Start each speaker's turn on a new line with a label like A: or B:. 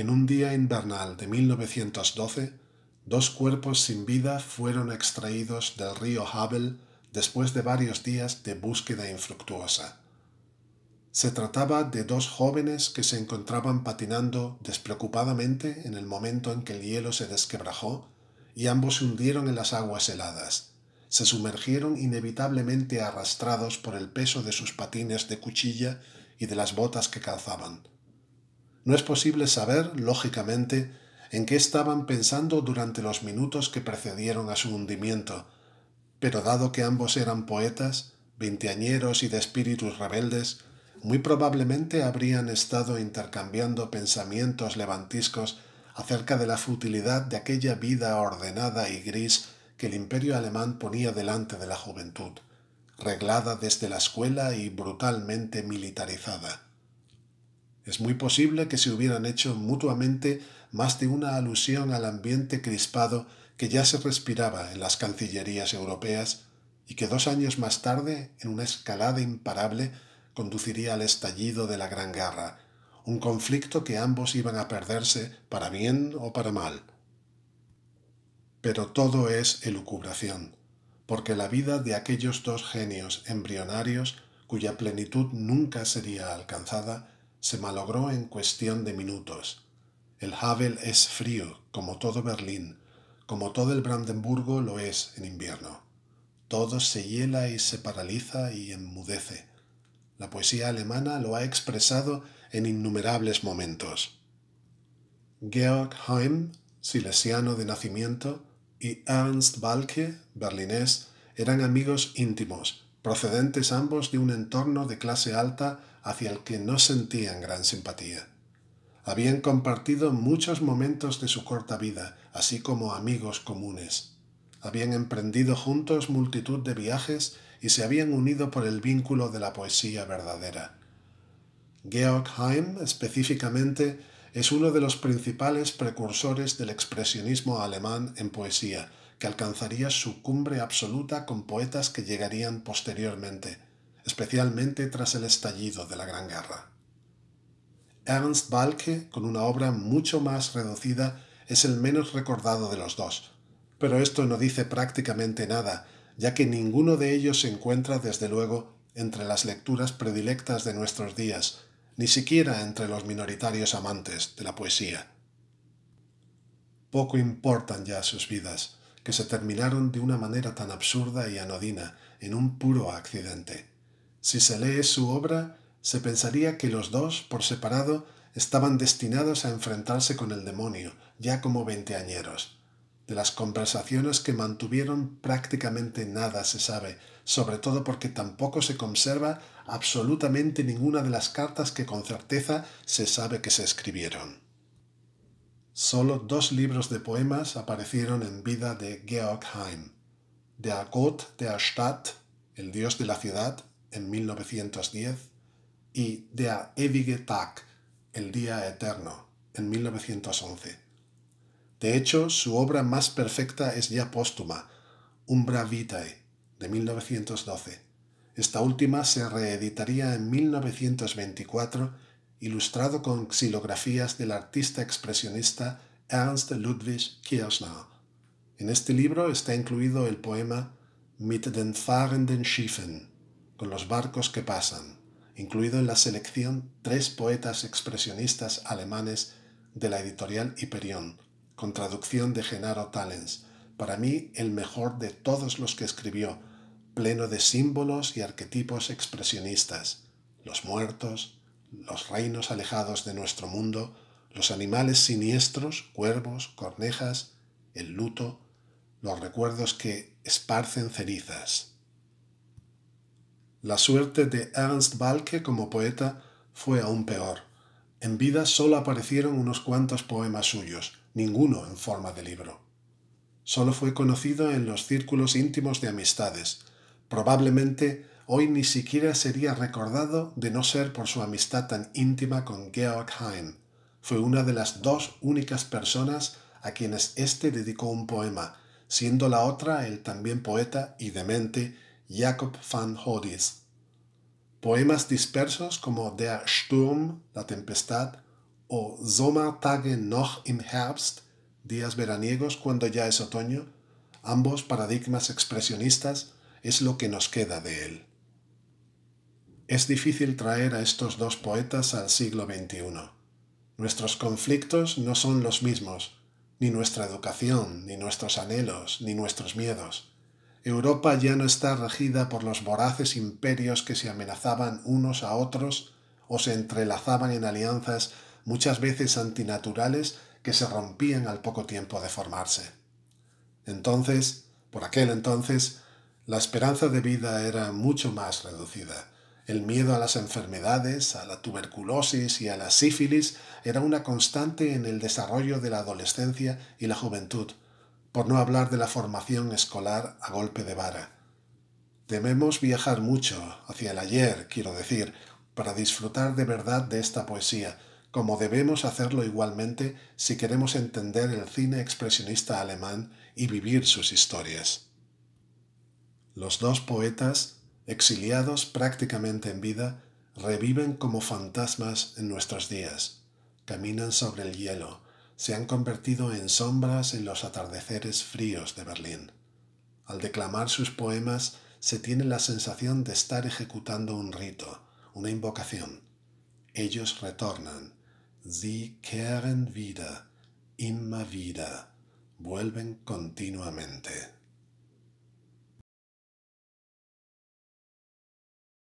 A: En un día invernal de 1912, dos cuerpos sin vida fueron extraídos del río Havel después de varios días de búsqueda infructuosa. Se trataba de dos jóvenes que se encontraban patinando despreocupadamente en el momento en que el hielo se desquebrajó y ambos se hundieron en las aguas heladas. Se sumergieron inevitablemente arrastrados por el peso de sus patines de cuchilla y de las botas que calzaban no es posible saber, lógicamente, en qué estaban pensando durante los minutos que precedieron a su hundimiento, pero dado que ambos eran poetas, veinteañeros y de espíritus rebeldes, muy probablemente habrían estado intercambiando pensamientos levantiscos acerca de la futilidad de aquella vida ordenada y gris que el imperio alemán ponía delante de la juventud, reglada desde la escuela y brutalmente militarizada. Es muy posible que se hubieran hecho mutuamente más de una alusión al ambiente crispado que ya se respiraba en las cancillerías europeas y que dos años más tarde, en una escalada imparable, conduciría al estallido de la Gran Guerra, un conflicto que ambos iban a perderse para bien o para mal. Pero todo es elucubración, porque la vida de aquellos dos genios embrionarios, cuya plenitud nunca sería alcanzada, se malogró en cuestión de minutos. El Havel es frío, como todo Berlín, como todo el Brandenburgo lo es en invierno. Todo se hiela y se paraliza y enmudece. La poesía alemana lo ha expresado en innumerables momentos. Georg Heim, silesiano de nacimiento, y Ernst Balke, berlinés, eran amigos íntimos, procedentes ambos de un entorno de clase alta hacia el que no sentían gran simpatía. Habían compartido muchos momentos de su corta vida, así como amigos comunes. Habían emprendido juntos multitud de viajes y se habían unido por el vínculo de la poesía verdadera. Georg Heim, específicamente, es uno de los principales precursores del expresionismo alemán en poesía, que alcanzaría su cumbre absoluta con poetas que llegarían posteriormente, especialmente tras el estallido de la Gran Guerra. Ernst Balke, con una obra mucho más reducida, es el menos recordado de los dos, pero esto no dice prácticamente nada, ya que ninguno de ellos se encuentra desde luego entre las lecturas predilectas de nuestros días, ni siquiera entre los minoritarios amantes de la poesía. Poco importan ya sus vidas, que se terminaron de una manera tan absurda y anodina, en un puro accidente. Si se lee su obra, se pensaría que los dos, por separado, estaban destinados a enfrentarse con el demonio, ya como veinteañeros. De las conversaciones que mantuvieron prácticamente nada se sabe, sobre todo porque tampoco se conserva absolutamente ninguna de las cartas que con certeza se sabe que se escribieron. Solo dos libros de poemas aparecieron en vida de Georg Heim: Der Gott der Stadt, el dios de la ciudad, en 1910 y Der ewige Tag, El Día Eterno, en 1911. De hecho, su obra más perfecta es ya póstuma, Umbra Vitae, de 1912. Esta última se reeditaría en 1924, ilustrado con xilografías del artista expresionista Ernst Ludwig Kirchner. En este libro está incluido el poema Mit den fahrenden Schiffen, con los barcos que pasan, incluido en la selección tres poetas expresionistas alemanes de la editorial Hyperion, con traducción de Genaro Talens, para mí el mejor de todos los que escribió, pleno de símbolos y arquetipos expresionistas, los muertos, los reinos alejados de nuestro mundo, los animales siniestros, cuervos, cornejas, el luto, los recuerdos que esparcen cenizas la suerte de Ernst Balke como poeta fue aún peor. En vida solo aparecieron unos cuantos poemas suyos, ninguno en forma de libro. Solo fue conocido en los círculos íntimos de amistades. Probablemente hoy ni siquiera sería recordado de no ser por su amistad tan íntima con Georg Heine. Fue una de las dos únicas personas a quienes éste dedicó un poema, siendo la otra el también poeta y demente Jacob van Hodis. Poemas dispersos como Der Sturm, La Tempestad, o Sommertage noch im Herbst, Días veraniegos cuando ya es otoño, ambos paradigmas expresionistas, es lo que nos queda de él. Es difícil traer a estos dos poetas al siglo XXI. Nuestros conflictos no son los mismos, ni nuestra educación, ni nuestros anhelos, ni nuestros miedos. Europa ya no está regida por los voraces imperios que se amenazaban unos a otros o se entrelazaban en alianzas muchas veces antinaturales que se rompían al poco tiempo de formarse. Entonces, por aquel entonces, la esperanza de vida era mucho más reducida. El miedo a las enfermedades, a la tuberculosis y a la sífilis era una constante en el desarrollo de la adolescencia y la juventud, por no hablar de la formación escolar a golpe de vara. Debemos viajar mucho, hacia el ayer, quiero decir, para disfrutar de verdad de esta poesía, como debemos hacerlo igualmente si queremos entender el cine expresionista alemán y vivir sus historias. Los dos poetas, exiliados prácticamente en vida, reviven como fantasmas en nuestros días. Caminan sobre el hielo, se han convertido en sombras en los atardeceres fríos de Berlín. Al declamar sus poemas se tiene la sensación de estar ejecutando un rito, una invocación. Ellos retornan. Sie kehren wieder, immer wieder. Vuelven continuamente.